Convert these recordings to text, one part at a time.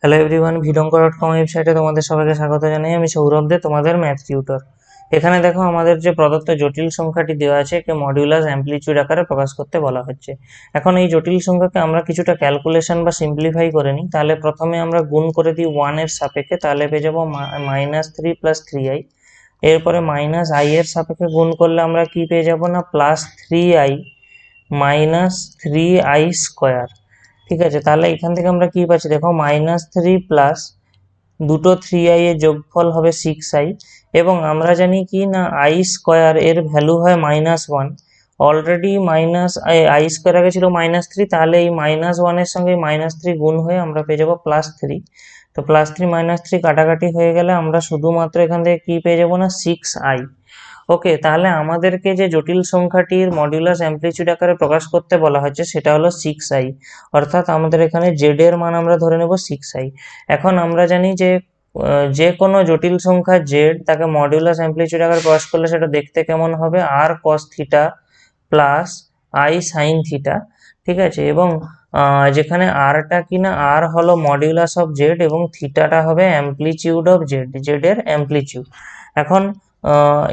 hello everyone ভিডঙ্কর dot com ওয়েবসাইটে তোমাদের সবাইকে স্বাগত জানাই আমি সৌরভ দে তোমাদের ম্যাথ টিউটর এখানে দেখো আমাদের যে প্রদত্ত জটিল সংখ্যাটি দেওয়া আছে একে মডিউলাস অ্যাম্পলিচিউড আকারে প্রকাশ করতে বলা হচ্ছে এখন এই জটিল সংখ্যাকে আমরা কিছুটা ক্যালকুলেশন বা সিম্পলিফাই করে নিই তাহলে প্রথমে আমরা গুণ করে দিই ওয়ানের সাপেক্ষে তাহলে পেয়ে যাবো minus three plus three I এরপরে মাইনাস আই এর সাপেক্ষে গুণ করলে আমরা কি পেয়ে যাব না plus three I minus three I square ঠিক আছে তাহলে এখান থেকে আমরা কি পাচ্ছি দেখো মাইনাস থ্রি প্লাস দুটো থ্রি আই এর যোগফল হবে সিক্স আই এবং আমরা জানি কি না আই স্কোয়ার এর ভ্যালু হয় minus one already minus I square আগে ছিল মাইনাস থ্রি তাহলে এই মাইনাস ওয়ানের সঙ্গে মাইনাস থ্রি গুণ হয়ে আমরা পেয়ে যাবো প্লাস থ্রি তো প্লাস থ্রি মাইনাস থ্রি কাটাকাটি হয়ে গেলে আমরা শুধুমাত্র এখান থেকে কী পেয়ে যাবো না সিক্স আই ওকে তাহলে আমাদেরকে যে জটিল সংখ্যাটির মডিউলাস অ্যাম্প্লিচিউড আকারে প্রকাশ করতে বলা হয়েছে সেটা হলো সিক্স আই অর্থাৎ আমাদের এখানে জেড এর মান আমরা ধরে নেব সিক্স আই এখন আমরা জানি যে যে কোনো জটিল সংখ্যা জেড তাকে মডিউলাস অ্যাম্প্লিচিউড আকারে প্রকাশ করলে সেটা দেখতে কেমন হবে আর cos theta plus I sine theta ঠিক আছে এবং যেখানে আরটা কিনা আর হলো মডিউলাস অফ জেড এবং থিটাটা হবে অ্যামপ্লিচিউড অফ জেড জেডের অ্যামপ্লিচিউড এখন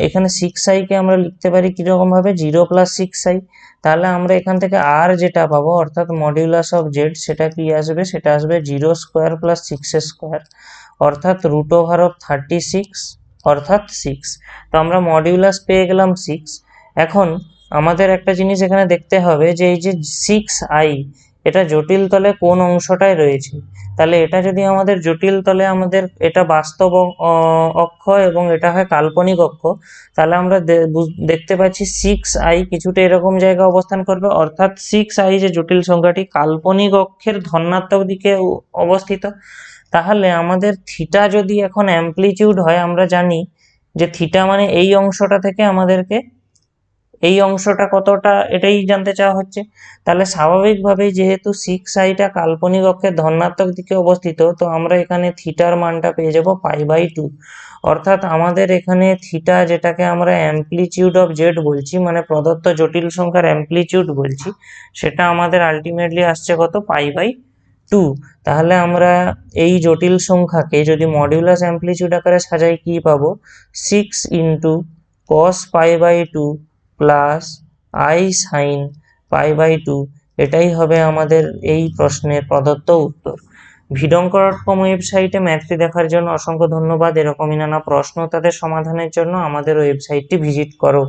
এখানে সিক্স আইকে আমরা লিখতে পারি কীরকমভাবে জিরো প্লাস সিক্স আই তাহলে আমরা এখান থেকে আর যেটা পাবো অর্থাৎ মডিউলাস অফ জেড সেটা কি আসবে সেটা আসবে zero square plus six square অর্থাৎ root over of thirty six অর্থাৎ সিক্স তো আমরা মডিউলাস পেয়ে গেলাম সিক্স এখন আমাদের একটা জিনিস এখানে দেখতে হবে যে এই যে সিক্স আই এটা জটিল তলে কোন অংশটায় রয়েছে তাহলে এটা যদি আমাদের জটিল তলে আমাদের এটা বাস্তব অক্ষ এবং এটা হয় কাল্পনিক অক্ষ তাহলে আমরা দেখতে পাচ্ছি সিক্স আই কিছুটা এরকম জায়গা অবস্থান করবে অর্থাৎ সিক্স আই যে জটিল সংখ্যাটি কাল্পনিক অক্ষের ধনাত্মক দিকে অবস্থিত তাহলে আমাদের থিটা যদি এখন অ্যাম্প্লিটিউড হয় আমরা জানি যে থিটা মানে এই অংশটা থেকে আমাদেরকে এই অংশটা কতটা এটাই জানতে চাওয়া হচ্ছে তাহলে স্বাভাবিকভাবেই যেহেতু সিক্স আইটা কাল্পনিক অক্ষের ধনাত্মক দিকে অবস্থিত তো আমরা এখানে থিটার মানটা পেয়ে যাব পাই বাই টু অর্থাৎ আমাদের এখানে থিটা যেটাকে আমরা অ্যাম্পলিচিউড অফ জেড বলছি মানে প্রদত্ত জটিল সংখ্যার অ্যাম্পলিচিউড বলছি সেটা আমাদের আলটিমেটলি আসছে কত পাই বাই টু তাহলে আমরা এই জটিল সংখ্যাকে যদি মডিউলাস অ্যাম্পলিচিউড আকারে সাজাই কি পাবো six into cos pi by two plus I sine pi by two এটাই হবে আমাদের এই প্রশ্নের প্রদত্ত উত্তর ভিডঙ্ক ডট কম ওয়েবসাইটে ম্যাথটি দেখার জন্য অসংখ্য ধন্যবাদ এরকমই নানা প্রশ্ন তাদের সমাধানের জন্য আমাদের ওয়েবসাইটটি ভিজিট করো